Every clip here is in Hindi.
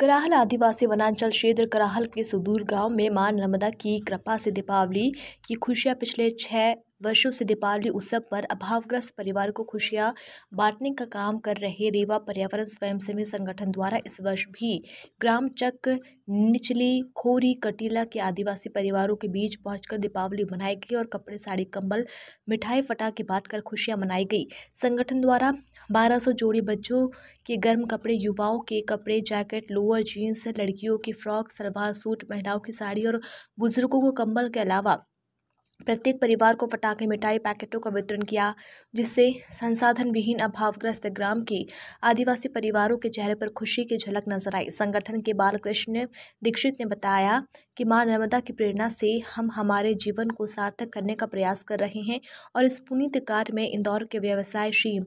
कराहल आदिवासी वनांचल क्षेत्र कराहल के सुदूर गांव में मां नर्मदा की कृपा से दीपावली की खुशियां पिछले छः वर्षों से दीपावली उत्सव पर अभावग्रस्त परिवार को खुशियां बांटने का काम कर रहे रेवा पर्यावरण स्वयंसेवी संगठन द्वारा इस वर्ष भी ग्राम चक निचली खोरी कटीला के आदिवासी परिवारों के बीच पहुंचकर दीपावली मनाई गई और कपड़े साड़ी कंबल मिठाई फटाखे बांटकर खुशियां मनाई गई संगठन द्वारा 1200 जोड़ी बच्चों के गर्म कपड़े युवाओं के कपड़े जैकेट लोअर जीन्स लड़कियों की फ्रॉक सलवार सूट महिलाओं की साड़ी और बुजुर्गों को कंबल के अलावा प्रत्येक परिवार को पटाखे मिठाई पैकेटों का वितरण किया जिससे संसाधन विहीन अभावग्रस्त ग्राम के आदिवासी परिवारों के चेहरे पर खुशी की झलक नजर आई संगठन के बालकृष्ण दीक्षित ने बताया कि माँ नर्मदा की प्रेरणा से हम हमारे जीवन को सार्थक करने का प्रयास कर रहे हैं और इस पुनीत कार्य में इंदौर के व्यवसाय श्री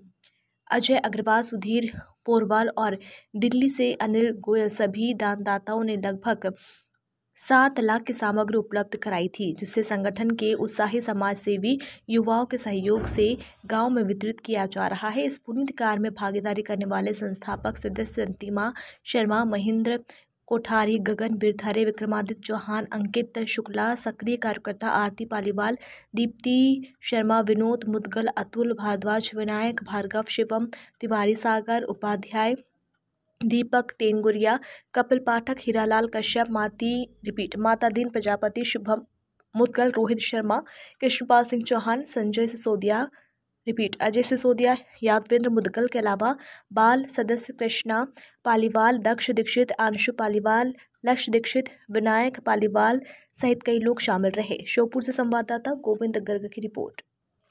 अजय अग्रवाल सुधीर पोरवाल और दिल्ली से अनिल गोयल सभी दानदाताओं ने लगभग सात लाख की सामग्री उपलब्ध कराई थी जिससे संगठन के उत्साही समाज सेवी युवाओं के सहयोग से गांव में वितरित किया जा रहा है इस पुनीत कार्य में भागीदारी करने वाले संस्थापक सदस्य अंतिमा शर्मा महेंद्र कोठारी गगन बिरथरे विक्रमादित्य चौहान अंकित शुक्ला सक्रिय कार्यकर्ता आरती पालीवाल दीप्ति शर्मा विनोद मुदगल अतुल भारद्वाज विनायक भार्गव शिवम तिवारी सागर उपाध्याय दीपक तेंगुरिया कपिल पाठक हीरालाल कश्यप माती रिपीट माता दीन प्रजापति शुभम मुदगल रोहित शर्मा कृष्णपाल सिंह चौहान संजय सिसोदिया रिपीट अजय सिसोदिया यादवेंद्र मुदगल के अलावा बाल सदस्य कृष्णा पालीवाल दक्ष दीक्षित आंशु पालीवाल लक्ष्य दीक्षित विनायक पालीवाल सहित कई लोग शामिल रहे श्योपुर से संवाददाता गोविंद गर्ग की रिपोर्ट